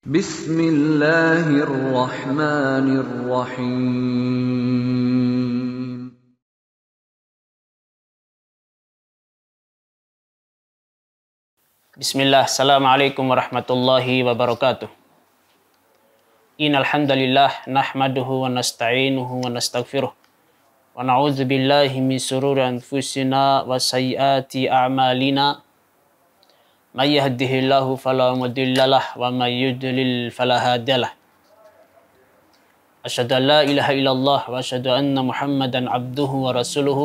بسم الله الرحمن الرحيم بسم الله السلام عليكم ورحمة الله وبركاته إن الحمد لله نحمده ونستعينه ونستغفره ونعوذ بالله من سرور أنفسنا وسيئات أعمالنا من يهده الله فلا مضل له ومن يضلل فلا هادي له أشهد أن لا إله إلا الله وأشهد أن محمدا عبده ورسوله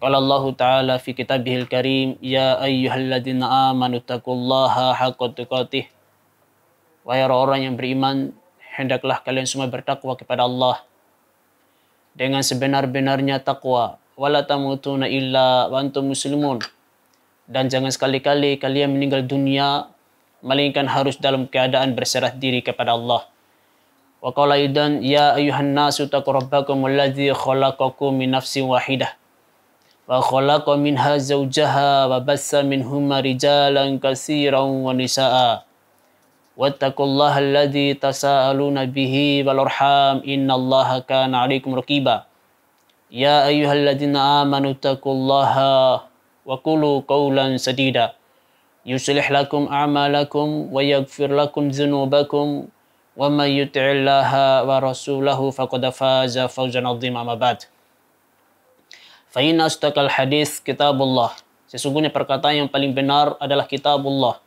قال الله تعالى في كتابه الكريم يا أيها الذين آمنوا اتقوا الله حق تقاته Wahai orang-orang yang beriman, hendaklah kalian semua bertakwa kepada Allah dengan sebenar-benarnya takwa. Wala tamutuna illa wa antum muslimun. dan jangan sekali-kali kalian meninggal dunia melainkan harus dalam keadaan berserah diri kepada Allah. Wa qala idan ya ayuhan nasu taqrabbakum alladhi khalaqakum min nafsin wahidah wa khalaqa minha zawjaha wa bassa minhuma rijalan katsiran wa nisaa. واتقوا الله الذي تساءلون به والارحام ان الله كان عليكم رقيبا يا ايها الذين امنوا وقولوا قولا سديدا يصلح لكم أعمالكم ويغفر لكم ذنوبكم ومن يطع الله ورسوله فقد فاز فوزا عظيما ما بعد فإن أصدق الحديث كتاب الله Sesungguhnya perkataan yang paling benar adalah kitabullah.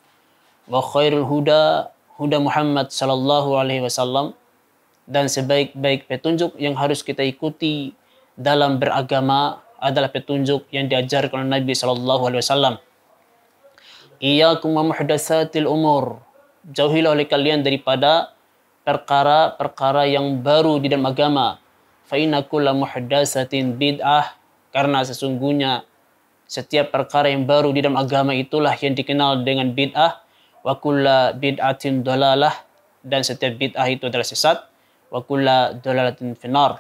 Wa khairul huda huda Muhammad sallallahu alaihi wasallam dan sebaik-baik petunjuk yang harus kita ikuti dalam beragama adalah petunjuk yang diajarkan oleh Nabi Shallallahu Alaihi Wasallam. Iyakum muhdatsatil umur. Jauhilah oleh kalian daripada perkara-perkara yang baru di dalam agama. Fa inna kulla muhdatsatin bid'ah karena sesungguhnya setiap perkara yang baru di dalam agama itulah yang dikenal dengan bid'ah wa kulla bid'atin dolalah dan setiap bid'ah itu adalah sesat wa kulla dalalatin finar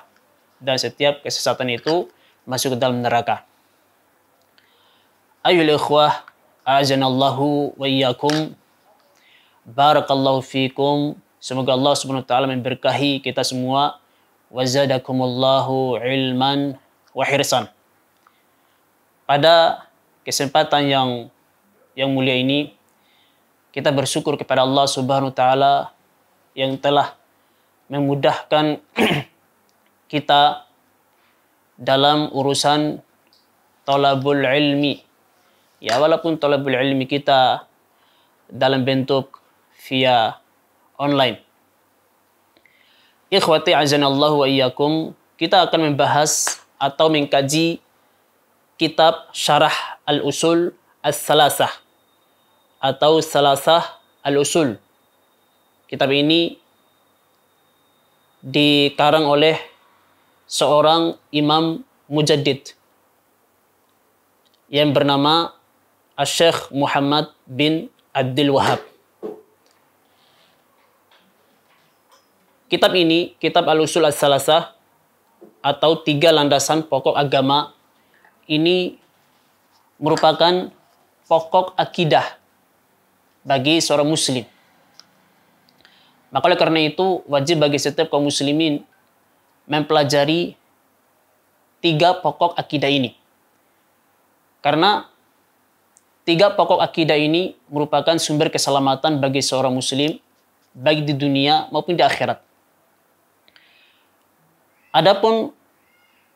dan setiap kesesatan itu masuk ke dalam neraka. Ayol ikhwah, azanallahu wa iyyakum. Barakallahu fikum. Semoga Allah Subhanahu wa taala memberkahi kita semua. wa zadakumullahu ilman wa hirsan. Pada kesempatan yang yang mulia ini kita bersyukur kepada Allah Subhanahu wa taala yang telah memudahkan kita dalam urusan tolabul ilmi. Ya walaupun tolabul ilmi kita dalam bentuk via online. Ikhwati azanallahu wa iyyakum, kita akan membahas atau mengkaji kitab Syarah Al-Usul As-Salasah atau Salasah Al-Usul. Kitab ini dikarang oleh seorang imam mujaddid yang bernama Syekh Muhammad bin Abdul Wahab. Kitab ini, kitab Al-Usul As-Salasah atau tiga landasan pokok agama ini merupakan pokok akidah bagi seorang muslim. Maka oleh karena itu wajib bagi setiap kaum muslimin mempelajari tiga pokok akidah ini. Karena tiga pokok akidah ini merupakan sumber keselamatan bagi seorang muslim baik di dunia maupun di akhirat. Adapun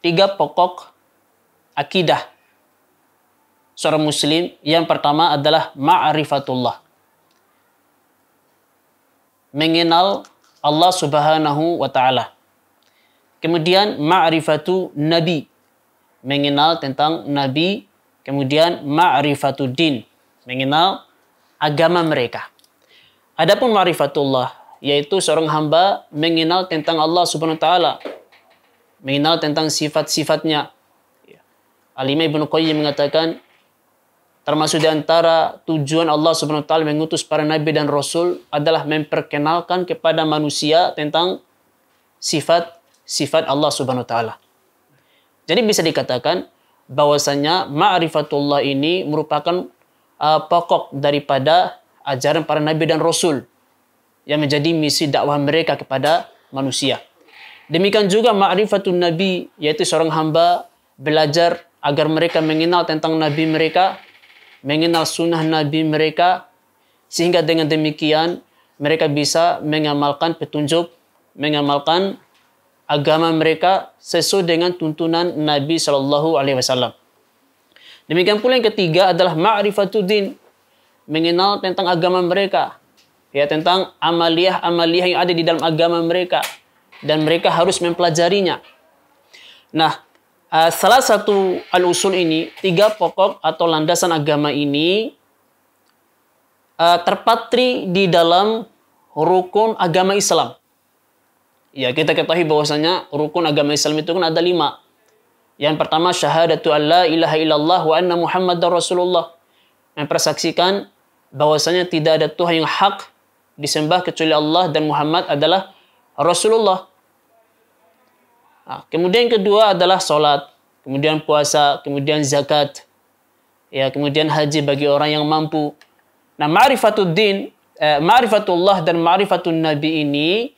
tiga pokok akidah seorang muslim yang pertama adalah ma'rifatullah. Mengenal Allah Subhanahu wa taala. Kemudian ma'rifatu nabi. Mengenal tentang nabi. Kemudian ma'rifatu din. Mengenal agama mereka. Adapun ma'rifatullah yaitu seorang hamba mengenal tentang Allah Subhanahu wa taala. Mengenal tentang sifat-sifatnya. Alimah Ibnu Qayyim mengatakan termasuk di antara tujuan Allah Subhanahu wa taala mengutus para nabi dan rasul adalah memperkenalkan kepada manusia tentang sifat sifat Allah Subhanahu wa taala. Jadi bisa dikatakan bahwasanya ma'rifatullah ini merupakan uh, pokok daripada ajaran para nabi dan rasul yang menjadi misi dakwah mereka kepada manusia. Demikian juga ma'rifatun nabi yaitu seorang hamba belajar agar mereka mengenal tentang nabi mereka, mengenal sunnah nabi mereka sehingga dengan demikian mereka bisa mengamalkan petunjuk, mengamalkan agama mereka sesuai dengan tuntunan Nabi Shallallahu Alaihi Wasallam. Demikian pula yang ketiga adalah ma'rifatuddin, mengenal tentang agama mereka, ya tentang amaliah-amaliah yang ada di dalam agama mereka dan mereka harus mempelajarinya. Nah, eh, salah satu al-usul ini, tiga pokok atau landasan agama ini eh, terpatri di dalam rukun agama Islam. Ya kita ketahui bahwasanya rukun agama Islam itu kan ada lima. Yang pertama syahadatu an ilaha illallah wa anna muhammadar rasulullah. Mempersaksikan bahwasanya tidak ada Tuhan yang hak disembah kecuali Allah dan Muhammad adalah Rasulullah. Nah, kemudian yang kedua adalah sholat, kemudian puasa, kemudian zakat, ya kemudian haji bagi orang yang mampu. Nah ma'rifatul din, eh, ma'rifatullah dan marifatul nabi ini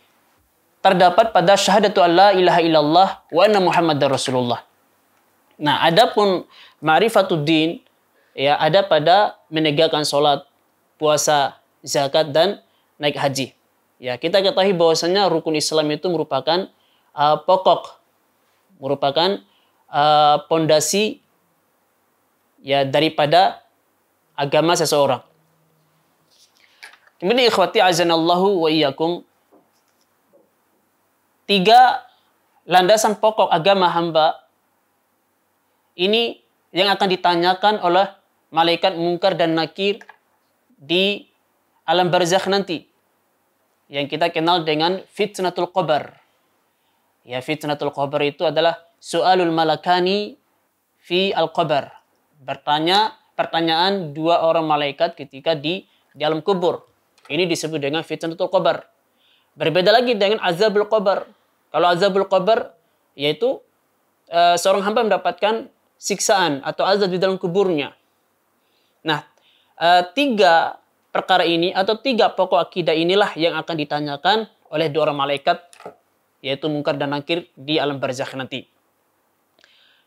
terdapat pada syahadatu alla ilaha illallah wa anna muhammadar rasulullah. Nah, adapun ma'rifatuddin ya ada pada menegakkan sholat, puasa, zakat dan naik haji. Ya, kita ketahui bahwasanya rukun Islam itu merupakan uh, pokok merupakan uh, pondasi uh, ya daripada agama seseorang. Kemudian ikhwati azanallahu wa iyyakum tiga landasan pokok agama hamba ini yang akan ditanyakan oleh malaikat mungkar dan nakir di alam barzakh nanti yang kita kenal dengan fitnatul qabar. Ya fitnatul qabar itu adalah soalul malakani fi al qabar. Bertanya pertanyaan dua orang malaikat ketika di di alam kubur. Ini disebut dengan fitnatul qabar. Berbeda lagi dengan azabul qabar. Kalau azabul qabr yaitu e, seorang hamba mendapatkan siksaan atau azab di dalam kuburnya. Nah, e, tiga perkara ini atau tiga pokok akidah inilah yang akan ditanyakan oleh dua orang malaikat yaitu mungkar dan nakir di alam barzakh nanti.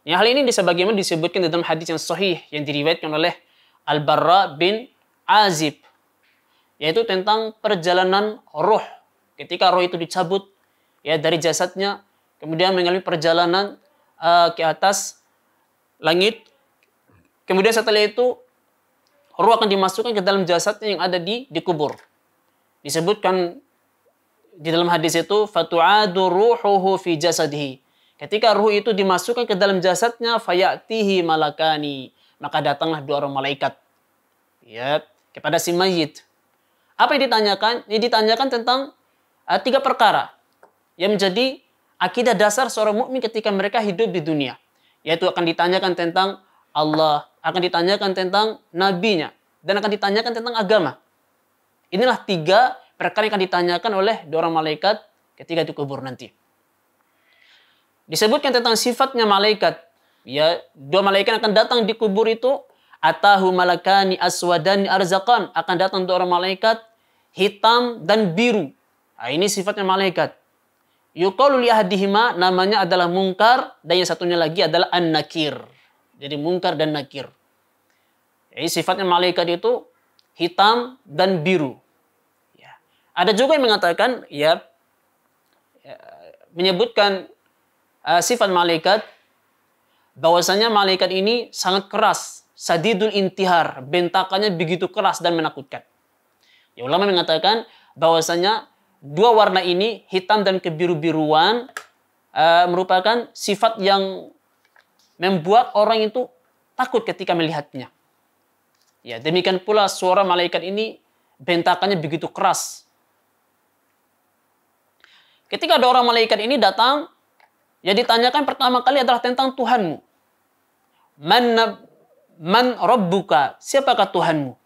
Nah hal ini sebagaimana disebutkan dalam hadis yang sahih yang diriwayatkan oleh Al-Barra bin Azib yaitu tentang perjalanan roh ketika roh itu dicabut ya dari jasadnya kemudian mengalami perjalanan uh, ke atas langit kemudian setelah itu ruh akan dimasukkan ke dalam jasadnya yang ada di dikubur disebutkan di dalam hadis itu fatu'adu ruhuhu fi jasadihi ketika ruh itu dimasukkan ke dalam jasadnya fayatihi malakani maka datanglah dua orang malaikat ya kepada si mayit apa yang ditanyakan? Ini ditanyakan tentang uh, tiga perkara yang menjadi akidah dasar seorang mukmin ketika mereka hidup di dunia. Yaitu akan ditanyakan tentang Allah, akan ditanyakan tentang nabinya, dan akan ditanyakan tentang agama. Inilah tiga perkara yang akan ditanyakan oleh dua orang malaikat ketika dikubur nanti. Disebutkan tentang sifatnya malaikat. Ya, dua malaikat akan datang di kubur itu atahu malakani aswadani arzakan akan datang dua orang malaikat hitam dan biru. Nah, ini sifatnya malaikat. Yuqalu li ahadihima namanya adalah mungkar dan yang satunya lagi adalah an-nakir. Jadi mungkar dan nakir. Jadi sifatnya malaikat itu hitam dan biru. Ya. Ada juga yang mengatakan ya, ya menyebutkan uh, sifat malaikat bahwasanya malaikat ini sangat keras, sadidul intihar, bentakannya begitu keras dan menakutkan. Ya ulama mengatakan bahwasanya dua warna ini, hitam dan kebiru-biruan, uh, merupakan sifat yang membuat orang itu takut ketika melihatnya. Ya, demikian pula suara malaikat ini bentakannya begitu keras. Ketika ada orang malaikat ini datang, yang ditanyakan pertama kali adalah tentang Tuhanmu. Man, man rabbuka, siapakah Tuhanmu?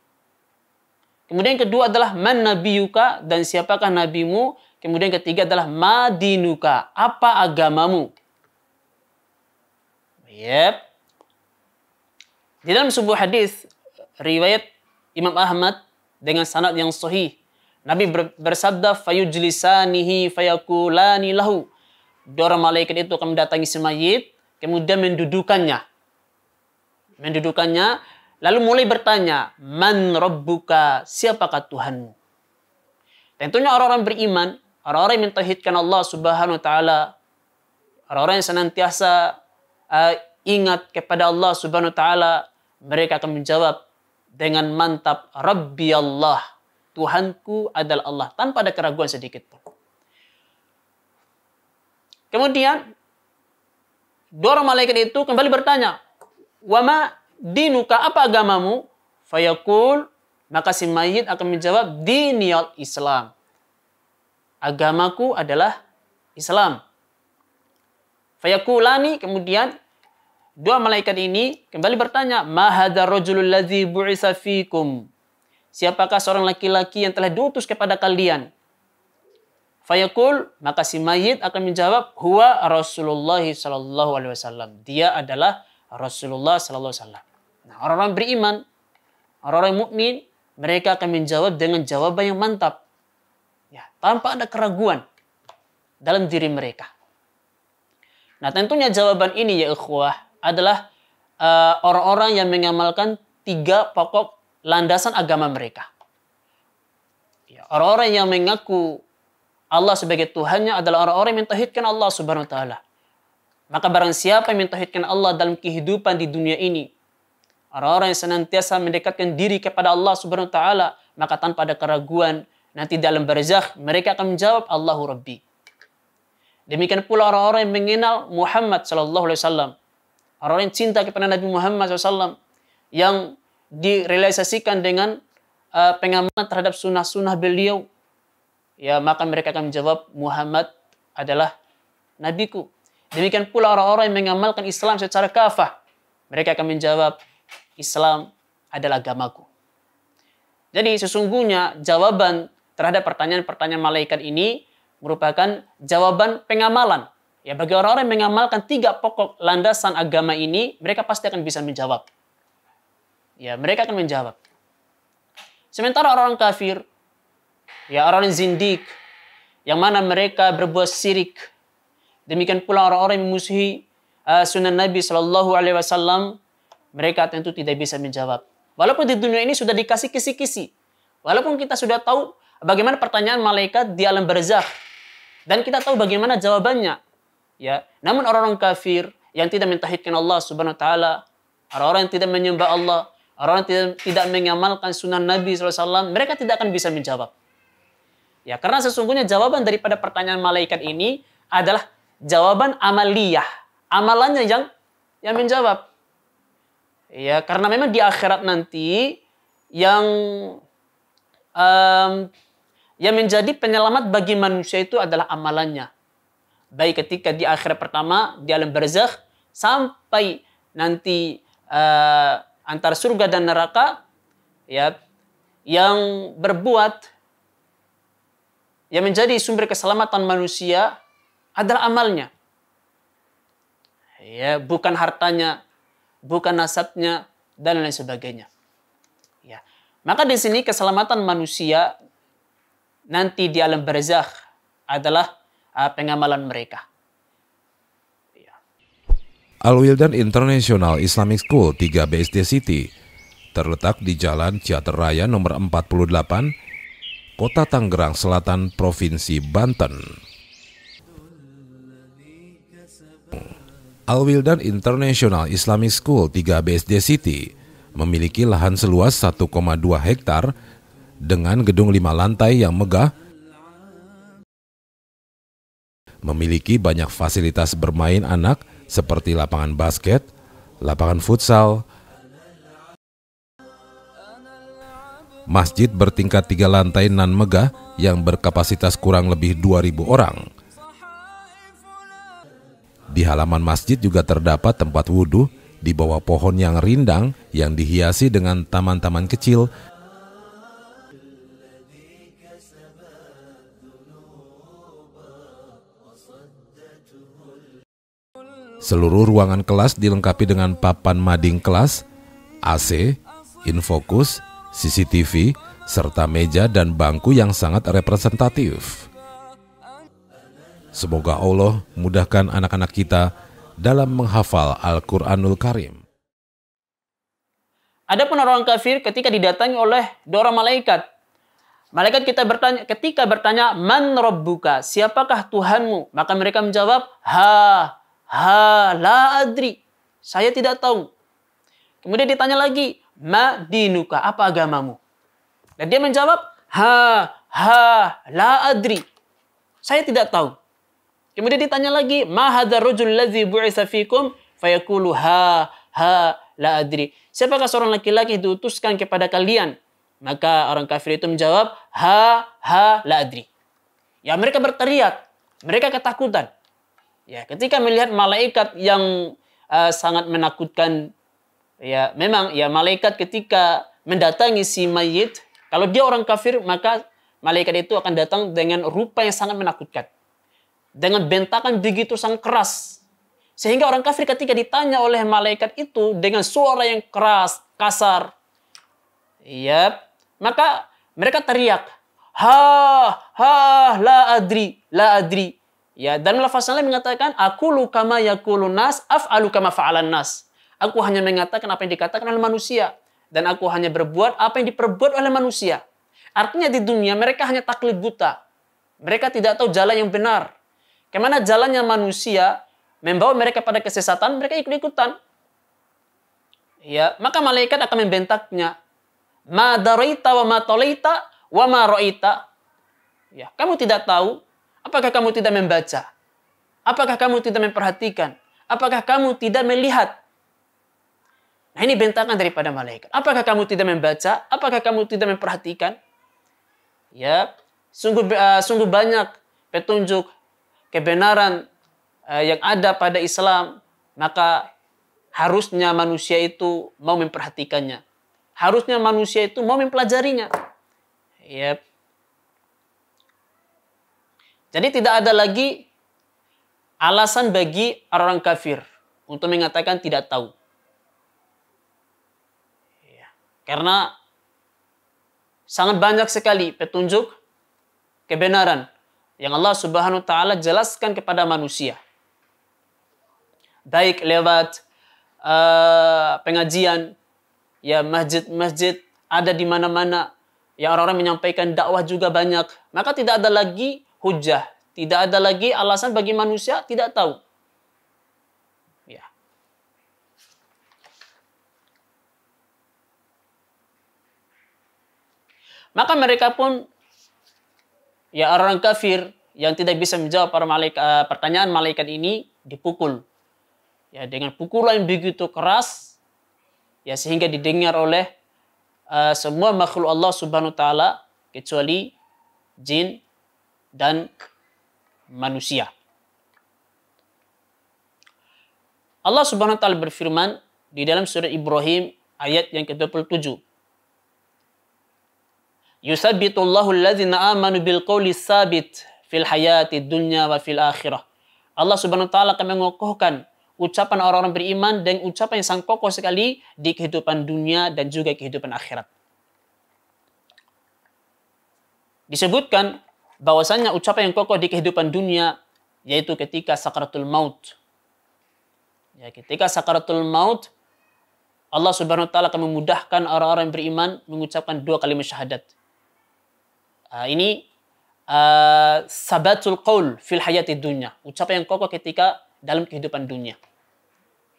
Kemudian kedua adalah man nabiyuka dan siapakah nabimu. Kemudian ketiga adalah madinuka, apa agamamu. Yep. Di dalam sebuah hadis riwayat Imam Ahmad dengan sanad yang sahih. Nabi bersabda fayujlisanihi fayakulani lahu. Dua malaikat itu akan mendatangi si mayit, kemudian mendudukannya. Mendudukannya Lalu mulai bertanya, Man Rabbuka, siapakah Tuhanmu? Tentunya orang-orang beriman, orang-orang yang mentauhidkan Allah subhanahu wa ta'ala, orang-orang yang senantiasa uh, ingat kepada Allah subhanahu wa ta'ala, mereka akan menjawab dengan mantap, Rabbi Allah, Tuhanku adalah Allah, tanpa ada keraguan sedikit pun. Kemudian, dua orang malaikat itu kembali bertanya, Wama dinuka apa agamamu? Fayakul, maka si mayit akan menjawab diniyal Islam. Agamaku adalah Islam. Fayakulani kemudian dua malaikat ini kembali bertanya, "Mahadar rajulul ladhi bu'isa fikum?" Siapakah seorang laki-laki yang telah diutus kepada kalian? Fayakul, maka si mayit akan menjawab, huwa Rasulullah sallallahu alaihi wasallam. Dia adalah Rasulullah Sallallahu Alaihi nah, orang-orang beriman, orang-orang mukmin, mereka akan menjawab dengan jawaban yang mantap, ya, tanpa ada keraguan dalam diri mereka. Nah, tentunya jawaban ini ya ikhwah adalah orang eh, orang-orang yang mengamalkan tiga pokok landasan agama mereka. orang ya, orang-orang yang mengaku Allah sebagai Tuhannya adalah orang-orang yang mentauhidkan Allah Subhanahu wa taala. Maka barang siapa yang mentauhidkan Allah dalam kehidupan di dunia ini, orang-orang yang senantiasa mendekatkan diri kepada Allah Subhanahu wa taala, maka tanpa ada keraguan nanti dalam barzakh mereka akan menjawab Allahu Rabbi. Demikian pula orang-orang yang mengenal Muhammad sallallahu alaihi wasallam, orang-orang yang cinta kepada Nabi Muhammad SAW yang direalisasikan dengan uh, eh, pengamalan terhadap sunnah-sunnah beliau, ya maka mereka akan menjawab Muhammad adalah nabiku. Demikian pula orang-orang yang mengamalkan Islam secara kafah. Mereka akan menjawab, Islam adalah agamaku. Jadi sesungguhnya jawaban terhadap pertanyaan-pertanyaan malaikat ini merupakan jawaban pengamalan. Ya bagi orang-orang yang mengamalkan tiga pokok landasan agama ini, mereka pasti akan bisa menjawab. Ya, mereka akan menjawab. Sementara orang-orang kafir, ya orang zindik, yang mana mereka berbuat syirik, Demikian pula orang-orang yang memusuhi uh, sunnah Nabi Shallallahu Alaihi Wasallam, mereka tentu tidak bisa menjawab. Walaupun di dunia ini sudah dikasih kisi-kisi, walaupun kita sudah tahu bagaimana pertanyaan malaikat di alam barzakh dan kita tahu bagaimana jawabannya, ya. Namun orang-orang kafir yang tidak mentauhidkan Allah Subhanahu Wa Taala, orang-orang yang tidak menyembah Allah, orang-orang tidak, tidak mengamalkan sunnah Nabi wasallam mereka tidak akan bisa menjawab. Ya, karena sesungguhnya jawaban daripada pertanyaan malaikat ini adalah jawaban amaliyah. Amalannya yang yang menjawab. Ya, karena memang di akhirat nanti yang um, yang menjadi penyelamat bagi manusia itu adalah amalannya. Baik ketika di akhirat pertama di alam barzakh sampai nanti uh, eh, antara surga dan neraka ya yang berbuat yang menjadi sumber keselamatan manusia adalah amalnya. Ya, bukan hartanya, bukan nasabnya dan lain sebagainya. Ya. Maka di sini keselamatan manusia nanti di alam barzakh adalah ah, pengamalan mereka. Ya. Al-Wildan International Islamic School 3 BSD City terletak di Jalan Ciater Raya nomor 48, Kota Tangerang Selatan, Provinsi Banten. Al-Wildan International Islamic School 3 BSD City memiliki lahan seluas 1,2 hektar dengan gedung lima lantai yang megah, memiliki banyak fasilitas bermain anak seperti lapangan basket, lapangan futsal, masjid bertingkat tiga lantai nan megah yang berkapasitas kurang lebih 2.000 orang di halaman masjid juga terdapat tempat wudhu di bawah pohon yang rindang yang dihiasi dengan taman-taman kecil. Seluruh ruangan kelas dilengkapi dengan papan mading kelas, AC, infocus, CCTV, serta meja dan bangku yang sangat representatif. Semoga Allah mudahkan anak-anak kita dalam menghafal Al-Quranul Karim. Ada pun orang kafir ketika didatangi oleh dua malaikat. Malaikat kita bertanya, ketika bertanya, Man Rabbuka, siapakah Tuhanmu? Maka mereka menjawab, Ha, ha, la adri. Saya tidak tahu. Kemudian ditanya lagi, Ma dinuka, apa agamamu? Dan dia menjawab, Ha, ha, la adri. Saya tidak tahu. Kemudian ditanya lagi, "Ma hadzal rajul ladzi bu'itsa fikum?" Fayaqulu ha ha la adri. Siapakah seorang laki-laki diutuskan kepada kalian? Maka orang kafir itu menjawab, ha ha la adri. Ya mereka berteriak, mereka ketakutan. Ya, ketika melihat malaikat yang uh, sangat menakutkan ya memang ya malaikat ketika mendatangi si mayit, kalau dia orang kafir maka malaikat itu akan datang dengan rupa yang sangat menakutkan dengan bentakan begitu sang keras. Sehingga orang kafir ketika ditanya oleh malaikat itu dengan suara yang keras, kasar. yep. Maka mereka teriak. Ha, ha, la adri, la adri. Ya, dan lafaz lain mengatakan aku lukama yakulun nas, af'alu kama fa'alan nas. Aku hanya mengatakan apa yang dikatakan oleh manusia dan aku hanya berbuat apa yang diperbuat oleh manusia. Artinya di dunia mereka hanya taklid buta. Mereka tidak tahu jalan yang benar. Kemana jalannya manusia membawa mereka pada kesesatan, mereka ikut-ikutan. Ya, maka malaikat akan membentaknya. Ma daraita wa ma tolaita wa ma roita. Ya, kamu tidak tahu apakah kamu tidak membaca? Apakah kamu tidak memperhatikan? Apakah kamu tidak melihat? Nah, ini bentakan daripada malaikat. Apakah kamu tidak membaca? Apakah kamu tidak memperhatikan? Ya, sungguh uh, sungguh banyak petunjuk kebenaran eh, yang ada pada Islam, maka harusnya manusia itu mau memperhatikannya. Harusnya manusia itu mau mempelajarinya. Yep. Ya. Jadi tidak ada lagi alasan bagi orang kafir untuk mengatakan tidak tahu. Ya. Karena sangat banyak sekali petunjuk kebenaran yang Allah Subhanahu wa taala jelaskan kepada manusia. Baik lewat uh, pengajian ya masjid-masjid ada di mana-mana yang orang-orang menyampaikan dakwah juga banyak, maka tidak ada lagi hujah, tidak ada lagi alasan bagi manusia tidak tahu. Ya. Maka mereka pun ya orang kafir yang tidak bisa menjawab para malaikat, eh, pertanyaan malaikat ini dipukul. Ya, dengan pukulan yang begitu keras ya sehingga didengar oleh uh, semua makhluk Allah Subhanahu wa taala kecuali jin dan manusia. Allah Subhanahu wa taala berfirman di dalam surah Ibrahim ayat yang ke-27. Yusabbitullahu alladzina amanu bil qawli sabit fil hayati dunya wa fil akhirah. Allah Subhanahu wa taala akan mengokohkan ucapan orang-orang beriman dan ucapan yang sangat kokoh sekali di kehidupan dunia dan juga kehidupan akhirat. Disebutkan bahwasanya ucapan yang kokoh di kehidupan dunia yaitu ketika sakaratul maut. Ya, ketika sakaratul maut Allah Subhanahu wa taala akan memudahkan orang-orang beriman mengucapkan dua kalimat syahadat. Uh, ini uh, sabatul qaul fil hayati dunya. Ucapan yang kokoh ketika dalam kehidupan dunia.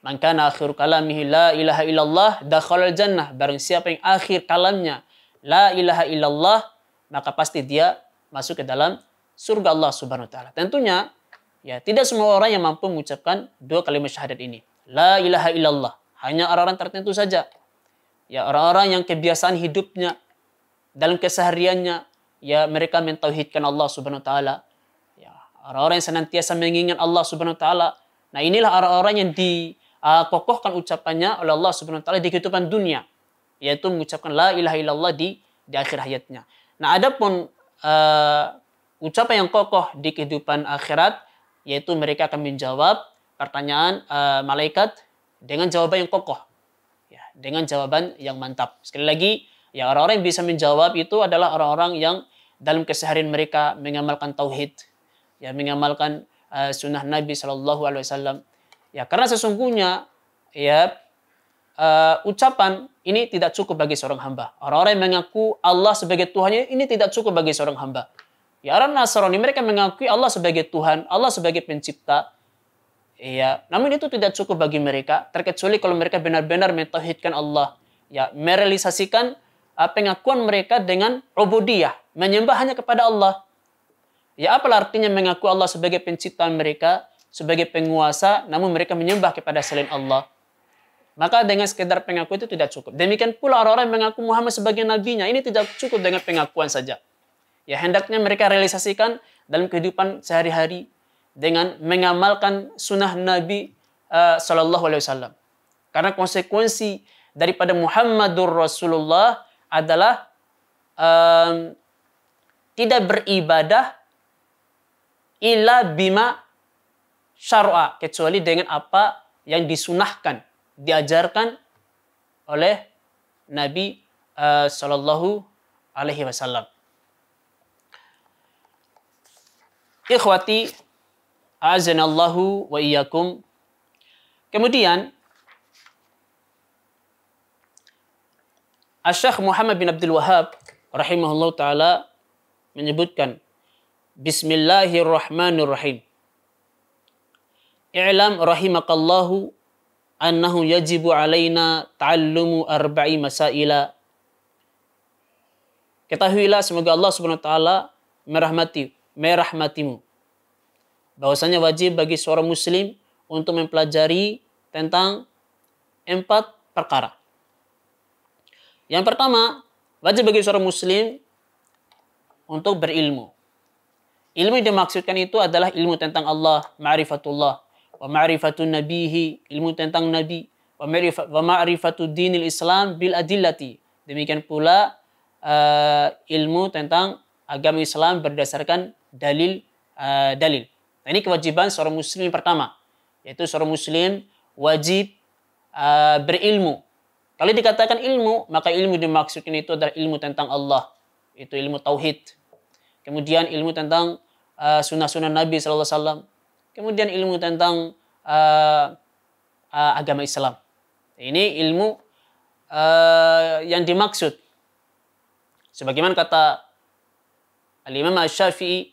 Maka akhir kalamihi la ilaha illallah dakhala jannah. Barang siapa yang akhir kalamnya la ilaha illallah maka pasti dia masuk ke dalam surga Allah Subhanahu wa taala. Tentunya ya tidak semua orang yang mampu mengucapkan dua kalimat syahadat ini. La ilaha illallah. Hanya orang-orang tertentu saja. Ya orang-orang yang kebiasaan hidupnya dalam kesehariannya ya mereka mentauhidkan Allah Subhanahu wa taala. Ya, orang-orang yang senantiasa mengingat Allah Subhanahu wa taala. Nah, inilah orang-orang yang dikokohkan ah, uh, ucapannya oleh Allah Subhanahu wa taala di kehidupan dunia, yaitu mengucapkan la ilaha illallah di di akhir hayatnya. Nah, adapun uh, ucapan yang kokoh di kehidupan akhirat yaitu mereka akan menjawab pertanyaan uh, malaikat dengan jawaban yang kokoh. Ya, dengan jawaban yang mantap. Sekali lagi, Ya orang-orang yang bisa menjawab itu adalah orang-orang yang dalam keseharian mereka mengamalkan tauhid, ya mengamalkan uh, sunnah Nabi Shallallahu Alaihi Wasallam. Ya karena sesungguhnya ya uh, ucapan ini tidak cukup bagi seorang hamba. Orang-orang yang mengaku Allah sebagai Tuhannya ini tidak cukup bagi seorang hamba. Ya orang Nasrani mereka mengakui Allah sebagai Tuhan, Allah sebagai pencipta. Ya, namun itu tidak cukup bagi mereka terkecuali kalau mereka benar-benar mentauhidkan Allah, ya merealisasikan Eh, pengakuan mereka dengan ubudiyah, menyembah hanya kepada Allah. Ya apa artinya mengaku Allah sebagai pencipta mereka, sebagai penguasa, namun mereka menyembah kepada selain Allah. Maka dengan sekedar pengaku itu tidak cukup. Demikian pula orang-orang yang mengaku Muhammad sebagai nabinya, ini tidak cukup dengan pengakuan saja. Ya hendaknya mereka realisasikan dalam kehidupan sehari-hari dengan mengamalkan sunnah Nabi uh, eh, Shallallahu Alaihi Wasallam. Karena konsekuensi daripada Muhammadur Rasulullah adalah um, tidak beribadah illa bima syar'a kecuali dengan apa yang disunahkan diajarkan oleh Nabi uh, eh, Shallallahu Alaihi Wasallam. Ikhwati, azanallahu wa iyyakum. Kemudian Asy-Syaikh Muhammad bin Abdul Wahhab rahimahullahu ta'ala menyebutkan Bismillahirrahmanirrahim I'lam rahimakallahu annahu yajibu alaina ta'allumu arba'i masaila Ketahuilah semoga Allah Subhanahu wa taala merahmati merahmatimu. Bahwasanya wajib bagi seorang muslim untuk mempelajari tentang empat perkara. Yang pertama, wajib bagi seorang muslim untuk berilmu. Ilmu yang dimaksudkan itu adalah ilmu tentang Allah, ma'rifatullah, wa ma'rifatun nabihi, ilmu tentang nabi, wa ma'rifatud dinil Islam bil adillati. Demikian pula uh, ilmu tentang agama Islam berdasarkan dalil uh, dalil. Nah, ini kewajiban seorang muslim pertama, yaitu seorang muslim wajib uh, berilmu kalau dikatakan ilmu, maka ilmu dimaksudkan itu adalah ilmu tentang Allah. Itu ilmu tauhid. Kemudian ilmu tentang uh, sunnah-sunnah Nabi Alaihi Wasallam. Kemudian ilmu tentang uh, uh, agama Islam. Ini ilmu uh, yang dimaksud. Sebagaimana kata Al-Imam Al-Syafi'i,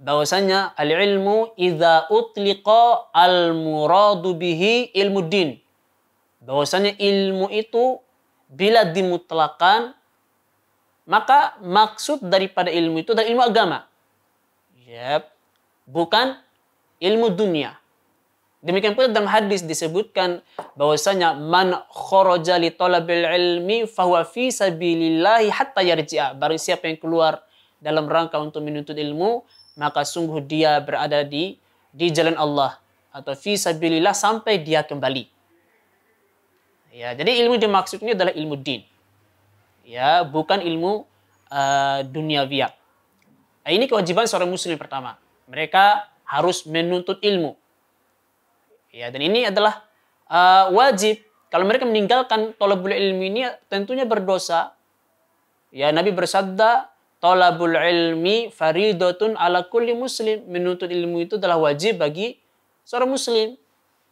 bahwasanya al-ilmu idza utliqa al-muradu bihi ilmu din bahwasanya ilmu itu bila dimutlakan maka maksud daripada ilmu itu adalah ilmu agama. Yep. Bukan ilmu dunia. Demikian pula dalam hadis disebutkan bahwasanya man kharaja li talabil ilmi fahuwa fi sabilillahi hatta yarji'a. Barang siapa yang keluar dalam rangka untuk menuntut ilmu, maka sungguh dia berada di di jalan Allah atau fi sabilillah sampai dia kembali. Ya, jadi ilmu dimaksud ini adalah ilmu din. Ya, bukan ilmu uh, eh, biak Nah, ini kewajiban seorang muslim pertama. Mereka harus menuntut ilmu. Ya, dan ini adalah uh, wajib. Kalau mereka meninggalkan tolabul ilmi ini tentunya berdosa. Ya, Nabi bersabda, Tolabul ilmi faridotun ala kulli muslim. Menuntut ilmu itu adalah wajib bagi seorang muslim.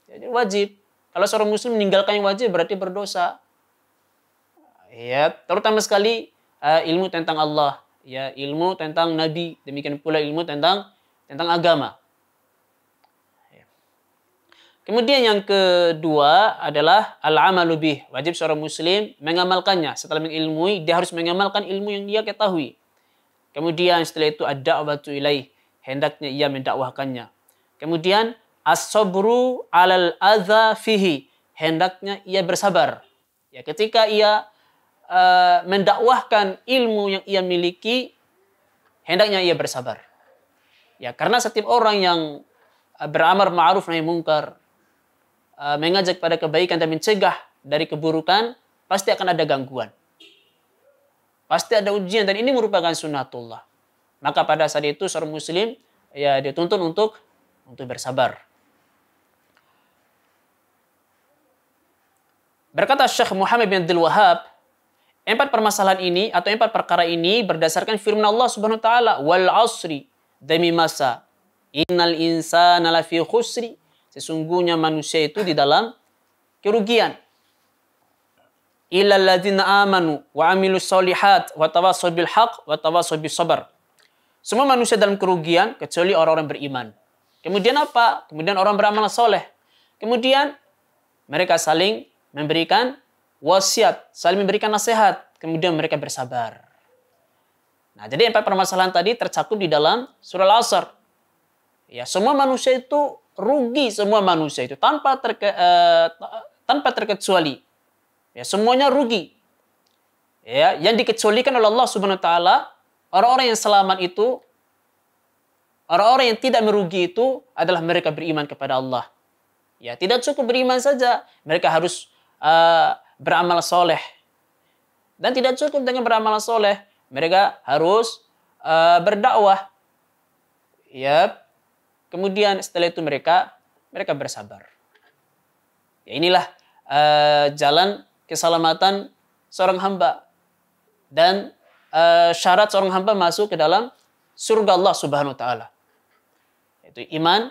Jadi wajib. Kalau seorang muslim meninggalkan yang wajib berarti berdosa. Ya, terutama sekali uh, ilmu tentang Allah, ya ilmu tentang nabi, demikian pula ilmu tentang tentang agama. Kemudian yang kedua adalah al-amalu bih. Wajib seorang muslim mengamalkannya. Setelah mengilmui, dia harus mengamalkan ilmu yang dia ketahui. Kemudian setelah itu ada dawatu ilaih. Hendaknya ia mendakwahkannya. Kemudian as-sabru alal adza fihi. Hendaknya ia bersabar. Ya, ketika ia uh, mendakwahkan ilmu yang ia miliki, hendaknya ia bersabar. Ya, karena setiap orang yang uh, beramar ma'ruf nahi mungkar, uh, mengajak pada kebaikan dan mencegah dari keburukan, pasti akan ada gangguan. Pasti ada ujian dan ini merupakan sunnatullah. Maka pada saat itu seorang muslim ya dituntun untuk untuk bersabar. Berkata Syekh Muhammad bin Abdul Wahab, empat permasalahan ini atau empat perkara ini berdasarkan firman Allah Subhanahu wa taala, "Wal asri" demi masa. Innal insana lafi khusri. Sesungguhnya manusia itu di dalam kerugian. illal ladzina amanu wa amilu solihat wa tawassaw bil haq wa tawassaw bis sabr. Semua manusia dalam kerugian kecuali orang-orang beriman. Kemudian apa? Kemudian orang beramal soleh. Kemudian mereka saling memberikan wasiat, saling memberikan nasihat, kemudian mereka bersabar. Nah, jadi empat permasalahan tadi tercakup di dalam surah Al-Asr. Ya, semua manusia itu rugi semua manusia itu tanpa terke, uh, tanpa terkecuali. Ya, semuanya rugi. Ya, yang dikecualikan oleh Allah Subhanahu wa taala orang-orang yang selamat itu orang-orang yang tidak merugi itu adalah mereka beriman kepada Allah. Ya, tidak cukup beriman saja, mereka harus uh, beramal soleh. Dan tidak cukup dengan beramal soleh. Mereka harus uh, berdakwah. yep. Kemudian setelah itu mereka mereka bersabar. Ya inilah uh, jalan keselamatan seorang hamba dan uh, syarat seorang hamba masuk ke dalam surga Allah Subhanahu wa taala. Yaitu iman,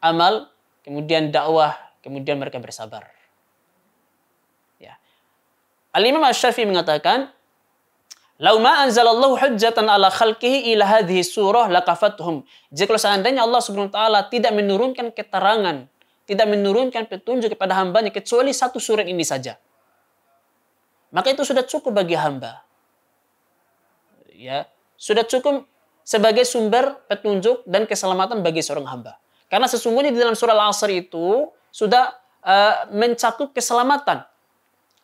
amal, kemudian dakwah, kemudian mereka bersabar. Al-Imam Asy-Syafi'i mengatakan, "Lau ma anzalallahu hujjatan ala khalqihi ila hadhihi surah laqafathum. Jika seandainya Allah Subhanahu wa taala tidak menurunkan keterangan, tidak menurunkan petunjuk kepada hambanya kecuali satu surat ini saja. Maka itu sudah cukup bagi hamba. Ya, sudah cukup sebagai sumber petunjuk dan keselamatan bagi seorang hamba. Karena sesungguhnya di dalam surah Al-Asr itu sudah uh, mencakup keselamatan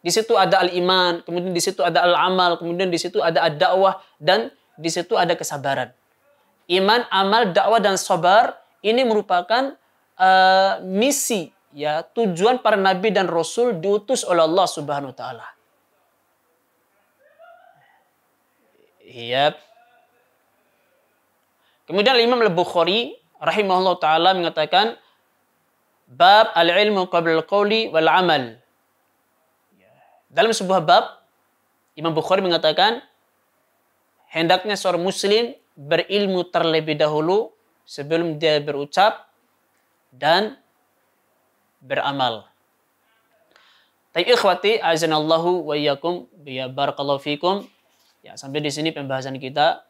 di situ ada al-iman, kemudian di situ ada al-amal, kemudian di situ ada ad dawah dan di situ ada kesabaran. Iman, amal, dakwah dan sabar ini merupakan uh, misi ya tujuan para nabi dan rasul diutus oleh Allah Subhanahu wa taala. Iya. Kemudian Imam Al-Bukhari rahimahullah taala mengatakan bab al-ilmu qabla al-qawli wal amal. Dalam sebuah bab, Imam Bukhari mengatakan, hendaknya seorang muslim berilmu terlebih dahulu sebelum dia berucap dan beramal. Tapi ikhwati, azanallahu wa iyyakum, biya barakallahu fikum. Ya, sampai di sini pembahasan kita.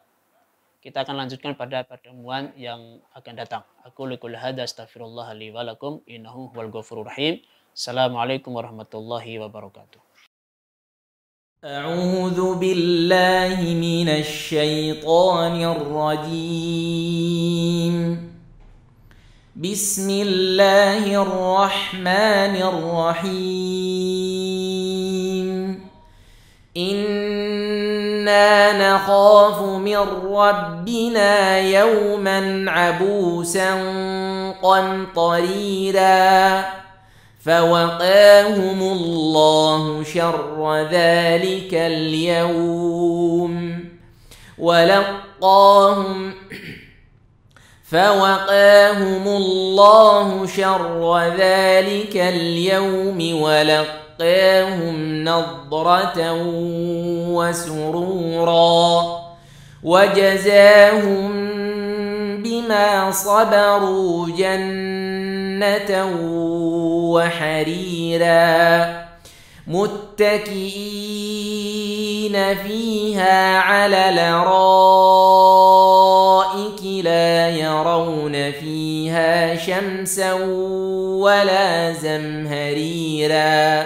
Kita akan lanjutkan pada pertemuan yang akan datang. Aku likul hada astaghfirullah li wa lakum innahu huwal ghafurur rahim. Assalamualaikum warahmatullahi wabarakatuh. أعوذ بالله من الشيطان الرجيم بسم الله الرحمن الرحيم إنا نخاف من ربنا يوما عبوسا قمطريراً فوقاهم الله شر ذلك اليوم ولقاهم فوقاهم الله شر ذلك اليوم ولقاهم نضرة وسرورا وجزاهم بما صبروا جنة وحريرا متكئين فيها على الارائك لا يرون فيها شمسا ولا زمهريرا